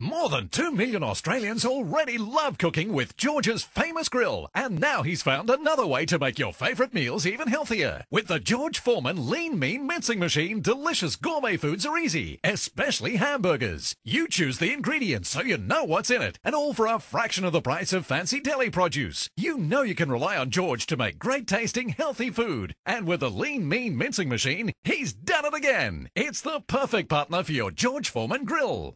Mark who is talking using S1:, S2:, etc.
S1: More than 2 million Australians already love cooking with George's famous grill, and now he's found another way to make your favourite meals even healthier. With the George Foreman Lean Mean Mincing Machine, delicious gourmet foods are easy, especially hamburgers. You choose the ingredients so you know what's in it, and all for a fraction of the price of fancy deli produce. You know you can rely on George to make great tasting, healthy food, and with the Lean Mean Mincing Machine, he's done it again. It's the perfect partner for your George Foreman grill.